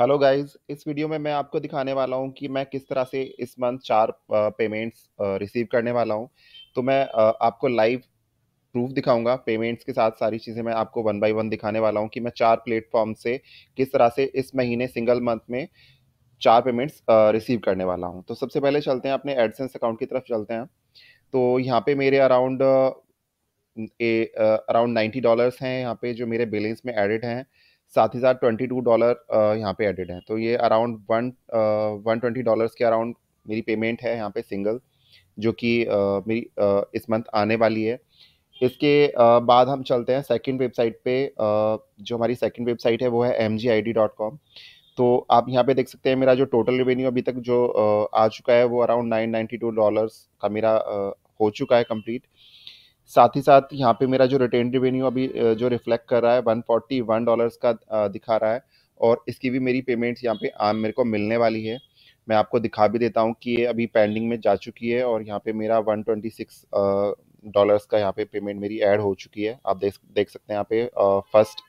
hello guys इस video में मैं आपको दिखाने वाला हूं कि मैं किस तरह से इस मंथ चार पेमेंट्स रिसीव करने वाला हूं तो मैं आपको लाइव प्रूफ दिखाऊंगा पेमेंट्स के साथ सारी चीज़ें मैं आपको वन बाय वन दिखाने वाला हूं कि मैं चार प्लेटफॉर्म से किस तरह से इस महीने सिंगल मंथ में चार पेमेंट्स रिसीव करने वाला हूँ तो सबसे पहले चलते हैं अपने एडसेंस अकाउंट की तरफ चलते हैं तो यहाँ पर मेरे अराउंड अराउंड नाइन्टी डॉलर्स हैं यहाँ पे जो मेरे बैलेंस में एडिड हैं साथ ही साथ ट्वेंटी टू डॉलर यहाँ पे एडेड है तो ये around one one twenty dollars के अराउंड मेरी पेमेंट है यहाँ पे सिंगल जो कि uh, मेरी uh, इस मंथ आने वाली है इसके uh, बाद हम चलते हैं सेकंड वेबसाइट पे जो हमारी सेकंड वेबसाइट है वो है एम जी तो आप यहाँ पे देख सकते हैं मेरा जो टोटल रेवेन्यू अभी तक जो आ चुका है वो around nine ninety two dollars का मेरा हो चुका है कम्प्लीट साथ ही साथ यहाँ पे मेरा जो रिटेन रेवेन्यू अभी जो रिफ्लेक्ट कर रहा है वन फोर्टी वन डॉलर्स का दिखा रहा है और इसकी भी मेरी पेमेंट्स यहाँ पे आम मेरे को मिलने वाली है मैं आपको दिखा भी देता हूँ कि ये अभी पेंडिंग में जा चुकी है और यहाँ पे मेरा वन ट्वेंटी सिक्स डॉलर्स का यहाँ पे पेमेंट मेरी ऐड हो चुकी है आप देख देख सकते हैं यहाँ पे फर्स्ट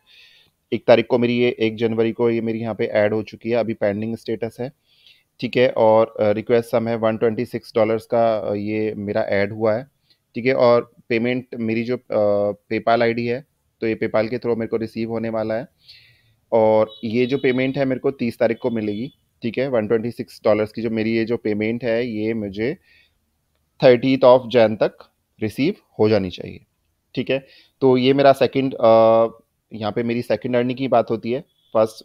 एक तारीख को मेरी ये एक जनवरी को ये मेरी यहाँ पे ऐड हो चुकी है अभी पेंडिंग स्टेटस है ठीक है और रिक्वेस्ट सम है वन ट्वेंटी सिक्स डॉलर्स का ये मेरा ऐड हुआ है ठीक है और पेमेंट मेरी जो पेपाल आईडी है तो ये पेपाल के थ्रू मेरे को रिसीव होने वाला है और ये जो पेमेंट है मेरे को तीस तारीख को मिलेगी ठीक है वन ट्वेंटी सिक्स डॉलर्स की जो मेरी ये जो पेमेंट है ये मुझे थर्टीथ ऑफ जैन तक रिसीव हो जानी चाहिए ठीक है तो ये मेरा सेकेंड यहाँ पे मेरी सेकेंड अर्निंग की बात होती है फर्स्ट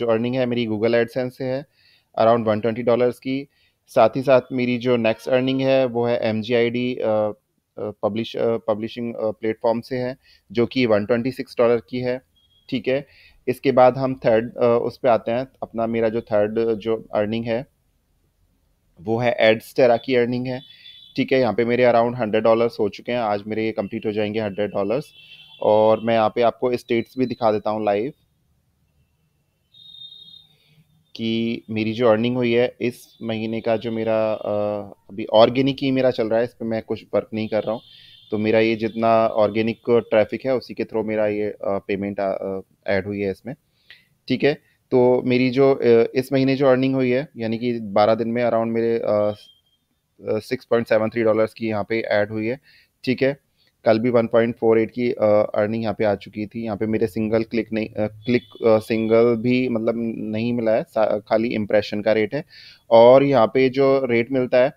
जो अर्निंग है मेरी गूगल एडसेंस से है अराउंड वन ट्वेंटी डॉलर्स की साथ ही साथ मेरी जो नेक्स्ट अर्निंग है वो है M G I D publish publishing platform से है जो कि 126 डॉलर की है ठीक है इसके बाद हम थर्ड uh, उस पर आते हैं अपना मेरा जो थर्ड uh, जो अर्निंग है वो है एड्स टेरा की अर्निंग है ठीक है यहाँ पे मेरे अराउंड हंड्रेड डॉलर्स हो चुके हैं आज मेरे ये कंप्लीट हो जाएंगे हंड्रेड डॉलर्स और मैं यहाँ पे आपको स्टेट्स भी दिखा देता हूँ लाइव कि मेरी जो अर्निंग हुई है इस महीने का जो मेरा अभी ऑर्गेनिक ही मेरा चल रहा है इस पर मैं कुछ वर्क नहीं कर रहा हूँ तो मेरा ये जितना ऑर्गेनिक ट्रैफिक है उसी के थ्रू मेरा ये पेमेंट ऐड हुई है इसमें ठीक है तो मेरी जो इस महीने जो अर्निंग हुई है यानी कि बारह दिन में अराउंड मेरे six point seven three dollars की यहाँ पे ऐड हुई है ठीक है कल भी 1.48 की अर्निंग यहाँ पे आ चुकी थी यहाँ पे मेरे सिंगल क्लिक नहीं आ, क्लिक आ, सिंगल भी मतलब नहीं मिला है खाली इम्प्रेशन का रेट है और यहाँ पे जो रेट मिलता है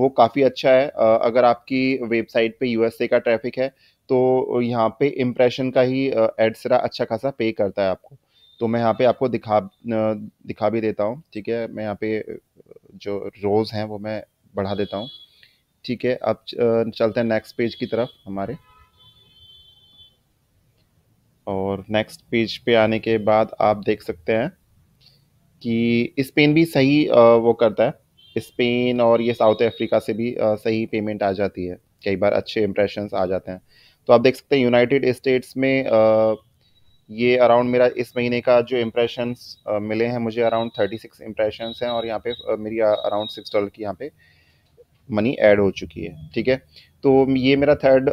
वो काफ़ी अच्छा है आ, अगर आपकी वेबसाइट पे यूएसए का ट्रैफिक है तो यहाँ पे इम्प्रेशन का ही एडसरा अच्छा खासा पे करता है आपको तो मैं यहाँ पे आपको दिखा दिखा भी देता हूँ ठीक है मैं यहाँ पे जो रोज़ हैं वो मैं बढ़ा देता हूँ ठीक है अब चलते हैं नेक्स्ट पेज की तरफ हमारे और नेक्स्ट पेज पे आने के बाद आप देख सकते हैं कि स्पेन भी सही वो करता है स्पेन और ये साउथ अफ्रीका से भी सही पेमेंट आ जाती है कई बार अच्छे इम्प्रेशंस आ जाते हैं तो आप देख सकते हैं यूनाइटेड स्टेट्स में ये अराउंड मेरा इस महीने का जो इम्प्रेशंस मिले हैं मुझे अराउंड थर्टी सिक्स इम्प्रेशंस हैं और यहाँ पे मेरी अराउंड सिक्स डॉलर की यहाँ पे मनी ऐड हो चुकी है ठीक है तो ये मेरा थर्ड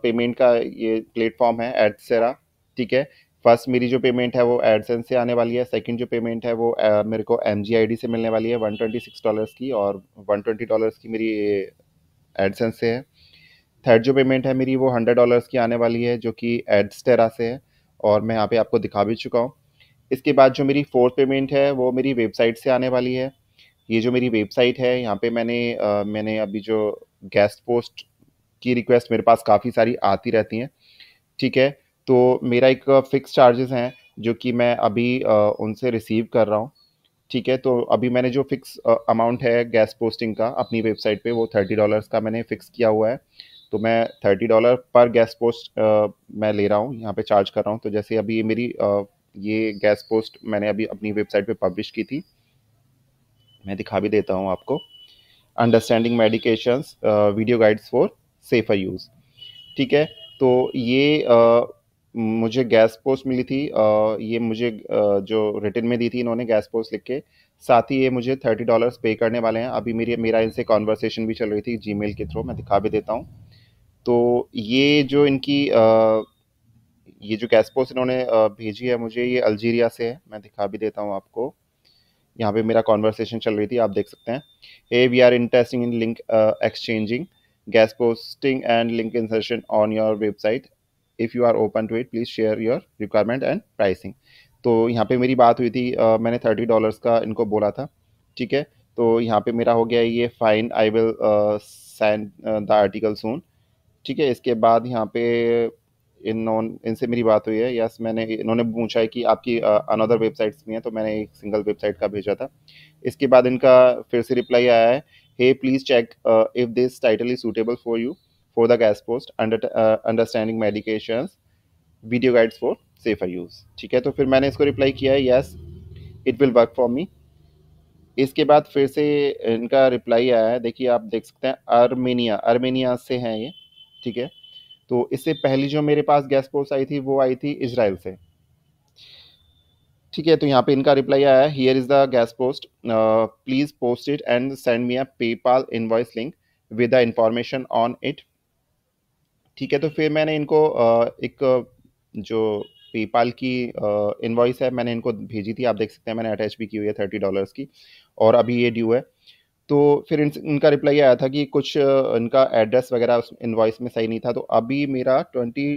पेमेंट का ये प्लेटफॉर्म है एडसेरा ठीक है फर्स्ट मेरी जो पेमेंट है वो एडसेंस से आने वाली है सेकंड जो पेमेंट है वो आ, मेरे को एम जी से मिलने वाली है वन ट्वेंटी सिक्स डॉलर्स की और वन ट्वेंटी डॉलर्स की मेरी एडसेंस से है थर्ड जो पेमेंट है मेरी वो हंड्रेड डॉलर्स की आने वाली है जो कि एडस्टेरा से है और मैं यहाँ पे आपको दिखा भी चुका हूँ इसके बाद जो मेरी फोर्थ पेमेंट है वो मेरी वेबसाइट से आने वाली है ये जो मेरी वेबसाइट है यहाँ पे मैंने आ, मैंने अभी जो गेस्ट पोस्ट की रिक्वेस्ट मेरे पास काफ़ी सारी आती रहती हैं ठीक है तो मेरा एक फ़िक्स चार्जेस हैं जो कि मैं अभी आ, उनसे रिसीव कर रहा हूँ ठीक है तो अभी मैंने जो फ़िक्स अमाउंट है गैस पोस्टिंग का अपनी वेबसाइट पे वो थर्टी डॉलर्स का मैंने फ़िक्स किया हुआ है तो मैं थर्टी डॉलर पर गैस पोस्ट आ, मैं ले रहा हूँ यहाँ पे चार्ज कर रहा हूँ तो जैसे अभी ये मेरी आ, ये गैस पोस्ट मैंने अभी अपनी वेबसाइट पे पब्लिश की थी मैं दिखा भी देता हूँ आपको understanding medication video guides for safer use ठीक है तो ये uh, मुझे गैस पोस्ट मिली थी uh, ये मुझे uh, जो रिटर्न में दी थी इन्होंने गैस पोस्ट लिख के साथ ही ये मुझे थर्टी डॉलर्स पे करने वाले हैं अभी मेरी मेरा इनसे कॉन्वर्सेशन भी चल रही थी जी के थ्रू मैं दिखा भी देता हूँ तो ये जो इनकी uh, ये जो गैस पोस्ट इन्होंने uh, भेजी है मुझे ये अल्जीरिया से है मैं दिखा भी देता हूँ आपको यहाँ पे मेरा कॉन्वर्सेशन चल रही थी आप देख सकते हैं a we are interesting in link exchanging guest posting and link insertion on your website if you are open to it please share your requirement and pricing तो यहाँ पे मेरी बात हुई थी uh, मैंने थर्टी डॉलर्स का इनको बोला था ठीक है तो यहाँ पे मेरा हो गया ये fine I will send the article soon ठीक है इसके बाद यहाँ पे इन्होंने इनसे मेरी बात हुई है यस मैंने इन्होंने पूछा है कि आपकी अनदर वेबसाइट्स भी हैं तो मैंने एक सिंगल वेबसाइट का भेजा था इसके बाद इनका फिर से रिप्लाई आया है hey please check if this title is suitable for you for the guest post understanding medication video guides for safer use ठीक है तो फिर मैंने इसको रिप्लाई किया है yes it will work for me इसके बाद फिर से इनका रिप्लाई आया है देखिए आप देख सकते हैं आर्मेनिया आर्मेनिया से हैं ये ठीक है तो इससे पहली जो मेरे पास गैस पोस्ट आई थी वो आई थी इसराइल से ठीक है तो यहाँ पे इनका रिप्लाई आया here is the guest post please post it and send me a PayPal invoice link with the information on it ठीक है तो फिर मैंने इनको uh, एक uh, जो पेपाल की इनवॉइस uh, है मैंने इनको भेजी थी आप देख सकते हैं मैंने अटैच भी की हुई है थर्टी डॉलर्स की और अभी ये ड्यू है तो फिर इन, इनका रिप्लाई आया था कि कुछ इनका एड्रेस वगैरह उस इनवॉइस में सही नहीं था तो अभी मेरा ट्वेंटी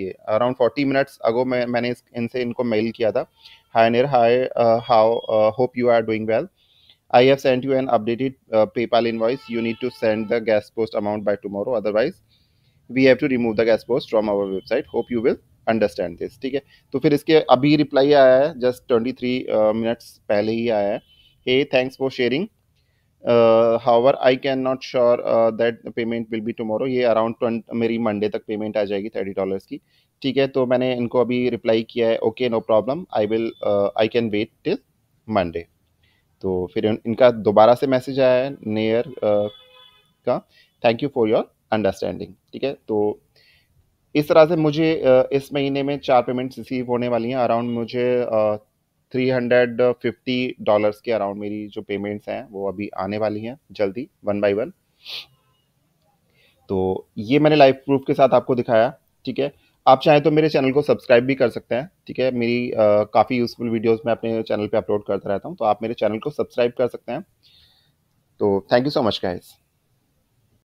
ये अराउंड फोर्टी मिनट्स अगो मैं मैंने इनसे इनको मेल किया था हाई नेर hi how hope you are doing well I have sent you an updated pay PayPal invoice you need to send the guest post amount by tomorrow otherwise we have to remove the guest post from our website hope you will understand this ठीक है तो फिर इसके अभी reply आया है just twenty three minutes पहले ही आया है hey thanks for sharing uh, however i can not sure uh, that payment will be tomorrow ये around मेरी मंडे तक payment आ जाएगी थर्टी डॉलर्स की ठीक है तो मैंने इनको अभी रिप्लाई किया है okay no problem I will I can wait till Monday तो फिर इनका दोबारा से मैसेज आया है नेयर uh, का thank you for your understanding ठीक है तो इस तरह से मुझे uh, इस महीने में चार पेमेंट्स रिसीव होने वाली हैं अराउंड मुझे uh, three hundred fifty dollars के अराउंड मेरी जो पेमेंट्स हैं वो अभी आने वाली हैं जल्दी वन बाई वन तो ये मैंने लाइफ प्रूफ के साथ आपको दिखाया ठीक है आप चाहें तो मेरे चैनल को सब्सक्राइब भी कर सकते हैं ठीक है मेरी काफ़ी यूज़फुल वीडियोस मैं अपने चैनल पे अपलोड करता रहता हूँ तो आप मेरे चैनल को सब्सक्राइब कर सकते हैं तो thank you so much guys